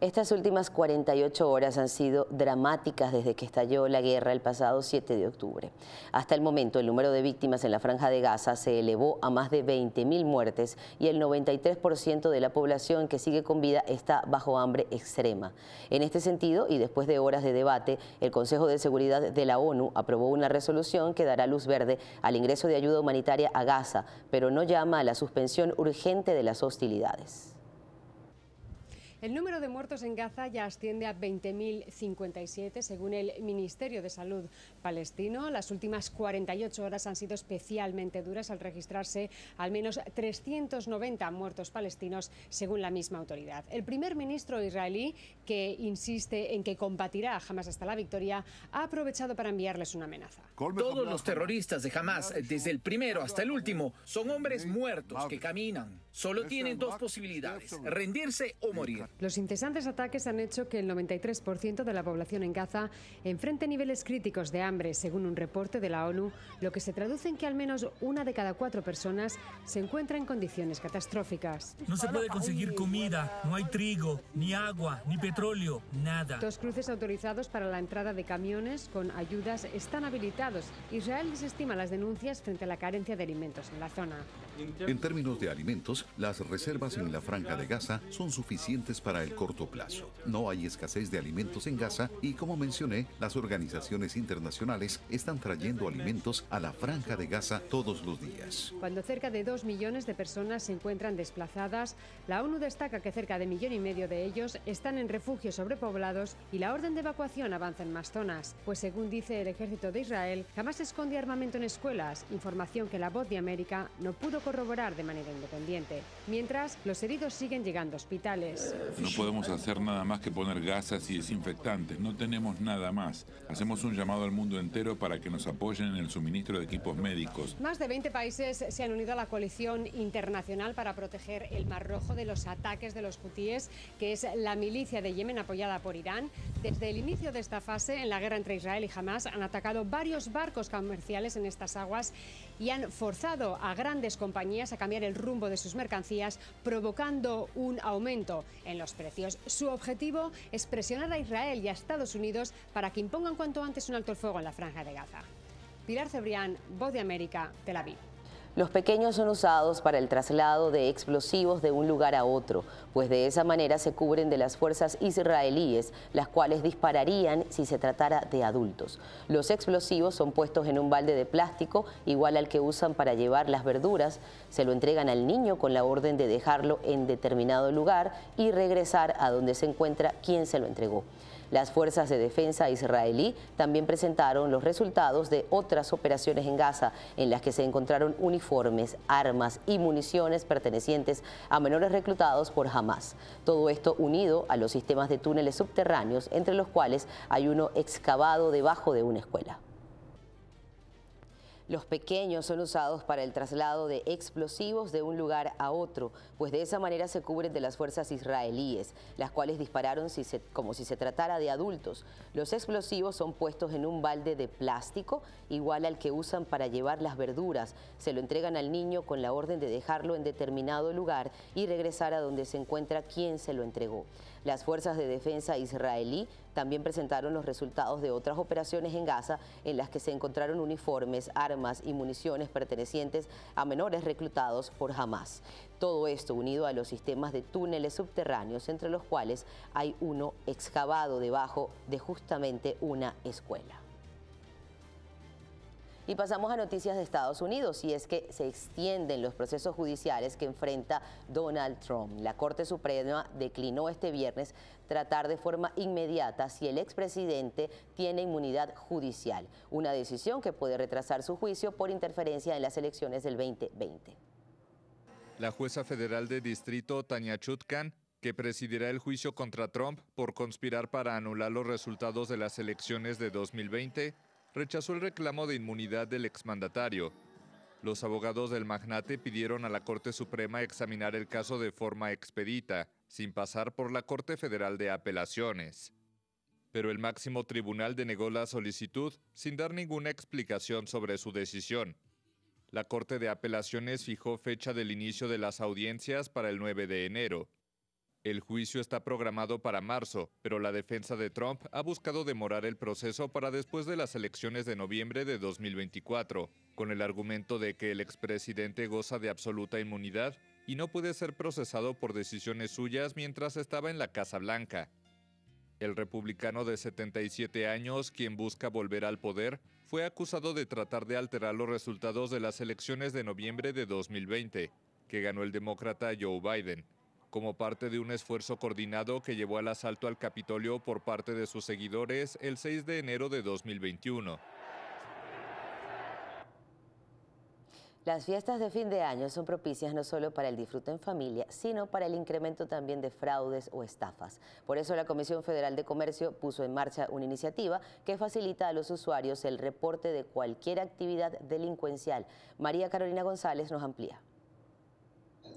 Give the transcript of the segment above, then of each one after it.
Estas últimas 48 horas han sido dramáticas desde que estalló la guerra el pasado 7 de octubre. Hasta el momento, el número de víctimas en la franja de Gaza se elevó a más de 20.000 muertes y el 93% de la población que sigue con vida está bajo hambre extrema. En este sentido, y después de horas de debate, el Consejo de Seguridad de la ONU aprobó una resolución que dará luz verde al ingreso de ayuda humanitaria a Gaza, pero no llama a la suspensión urgente de las hostilidades. El número de muertos en Gaza ya asciende a 20.057 según el Ministerio de Salud palestino. Las últimas 48 horas han sido especialmente duras al registrarse al menos 390 muertos palestinos según la misma autoridad. El primer ministro israelí que insiste en que combatirá jamás hasta la victoria, ha aprovechado para enviarles una amenaza. Todos los terroristas de jamás eh, desde el primero hasta el último, son hombres muertos que caminan. Solo tienen dos posibilidades, rendirse o morir. Los incesantes ataques han hecho que el 93% de la población en Gaza enfrente niveles críticos de hambre, según un reporte de la ONU, lo que se traduce en que al menos una de cada cuatro personas se encuentra en condiciones catastróficas. No se puede conseguir comida, no hay trigo, ni agua, ni petróleo Dos nada. Los cruces autorizados para la entrada de camiones con ayudas están habilitados. Israel desestima las denuncias frente a la carencia de alimentos en la zona. En términos de alimentos, las reservas en la franja de Gaza son suficientes para el corto plazo. No hay escasez de alimentos en Gaza y, como mencioné, las organizaciones internacionales están trayendo alimentos a la franja de Gaza todos los días. Cuando cerca de dos millones de personas se encuentran desplazadas, la ONU destaca que cerca de millón y medio de ellos están en refugio refugios sobrepoblados y la orden de evacuación avanza en más zonas, pues según dice el ejército de Israel, jamás esconde armamento en escuelas, información que la voz de América no pudo corroborar de manera independiente. Mientras, los heridos siguen llegando a hospitales. No podemos hacer nada más que poner gasas y desinfectantes, no tenemos nada más. Hacemos un llamado al mundo entero para que nos apoyen en el suministro de equipos médicos. Más de 20 países se han unido a la coalición internacional para proteger el Mar Rojo de los ataques de los hutíes, que es la milicia de Yemen apoyada por Irán. Desde el inicio de esta fase, en la guerra entre Israel y Hamas, han atacado varios barcos comerciales en estas aguas y han forzado a grandes compañías a cambiar el rumbo de sus mercancías, provocando un aumento en los precios. Su objetivo es presionar a Israel y a Estados Unidos para que impongan cuanto antes un alto el fuego en la franja de Gaza. Pilar Cebrián, Voz de América, Tel Aviv. Los pequeños son usados para el traslado de explosivos de un lugar a otro, pues de esa manera se cubren de las fuerzas israelíes, las cuales dispararían si se tratara de adultos. Los explosivos son puestos en un balde de plástico, igual al que usan para llevar las verduras, se lo entregan al niño con la orden de dejarlo en determinado lugar y regresar a donde se encuentra quien se lo entregó. Las fuerzas de defensa israelí también presentaron los resultados de otras operaciones en Gaza, en las que se encontraron uniformes, armas y municiones pertenecientes a menores reclutados por Hamas. Todo esto unido a los sistemas de túneles subterráneos, entre los cuales hay uno excavado debajo de una escuela. Los pequeños son usados para el traslado de explosivos de un lugar a otro, pues de esa manera se cubren de las fuerzas israelíes, las cuales dispararon como si se tratara de adultos. Los explosivos son puestos en un balde de plástico, igual al que usan para llevar las verduras. Se lo entregan al niño con la orden de dejarlo en determinado lugar y regresar a donde se encuentra quien se lo entregó. Las fuerzas de defensa israelí también presentaron los resultados de otras operaciones en Gaza en las que se encontraron uniformes, armas y municiones pertenecientes a menores reclutados por Hamas. Todo esto unido a los sistemas de túneles subterráneos, entre los cuales hay uno excavado debajo de justamente una escuela. Y pasamos a noticias de Estados Unidos y es que se extienden los procesos judiciales que enfrenta Donald Trump. La Corte Suprema declinó este viernes tratar de forma inmediata si el expresidente tiene inmunidad judicial, una decisión que puede retrasar su juicio por interferencia en las elecciones del 2020. La jueza federal de distrito Tania Chutkan que presidirá el juicio contra Trump por conspirar para anular los resultados de las elecciones de 2020, rechazó el reclamo de inmunidad del exmandatario. Los abogados del magnate pidieron a la Corte Suprema examinar el caso de forma expedita, sin pasar por la Corte Federal de Apelaciones. Pero el máximo tribunal denegó la solicitud sin dar ninguna explicación sobre su decisión. La Corte de Apelaciones fijó fecha del inicio de las audiencias para el 9 de enero. El juicio está programado para marzo, pero la defensa de Trump ha buscado demorar el proceso para después de las elecciones de noviembre de 2024, con el argumento de que el expresidente goza de absoluta inmunidad y no puede ser procesado por decisiones suyas mientras estaba en la Casa Blanca. El republicano de 77 años, quien busca volver al poder, fue acusado de tratar de alterar los resultados de las elecciones de noviembre de 2020, que ganó el demócrata Joe Biden como parte de un esfuerzo coordinado que llevó al asalto al Capitolio por parte de sus seguidores el 6 de enero de 2021. Las fiestas de fin de año son propicias no solo para el disfrute en familia, sino para el incremento también de fraudes o estafas. Por eso la Comisión Federal de Comercio puso en marcha una iniciativa que facilita a los usuarios el reporte de cualquier actividad delincuencial. María Carolina González nos amplía.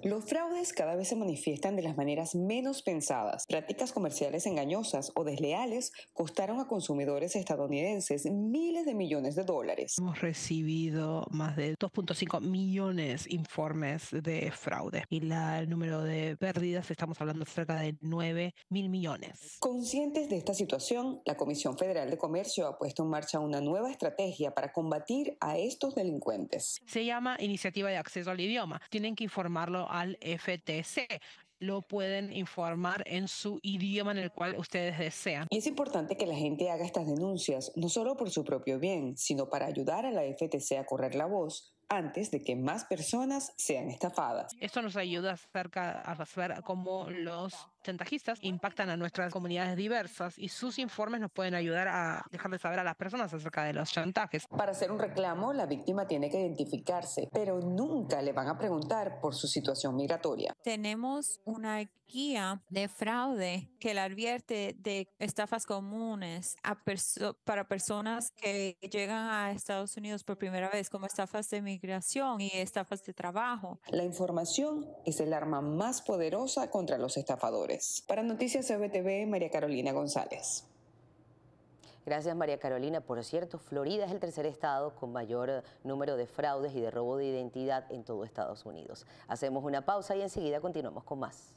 Los fraudes cada vez se manifiestan de las maneras menos pensadas. Prácticas comerciales engañosas o desleales costaron a consumidores estadounidenses miles de millones de dólares. Hemos recibido más de 2.5 millones de informes de fraude y el número de pérdidas estamos hablando cerca de 9 mil millones. Conscientes de esta situación, la Comisión Federal de Comercio ha puesto en marcha una nueva estrategia para combatir a estos delincuentes. Se llama Iniciativa de Acceso al Idioma. Tienen que informarlo al FTC lo pueden informar en su idioma en el cual ustedes desean. Y Es importante que la gente haga estas denuncias, no solo por su propio bien, sino para ayudar a la FTC a correr la voz antes de que más personas sean estafadas. Esto nos ayuda acerca a saber cómo los chantajistas impactan a nuestras comunidades diversas y sus informes nos pueden ayudar a dejar de saber a las personas acerca de los chantajes. Para hacer un reclamo, la víctima tiene que identificarse, pero nunca le van a preguntar por su situación migratoria. Tenemos una guía de fraude que la advierte de estafas comunes a para personas que llegan a Estados Unidos por primera vez, como estafas de migración y estafas de trabajo. La información es el arma más poderosa contra los estafadores. Para Noticias CBTV, María Carolina González. Gracias María Carolina. Por cierto, Florida es el tercer estado con mayor número de fraudes y de robo de identidad en todo Estados Unidos. Hacemos una pausa y enseguida continuamos con más.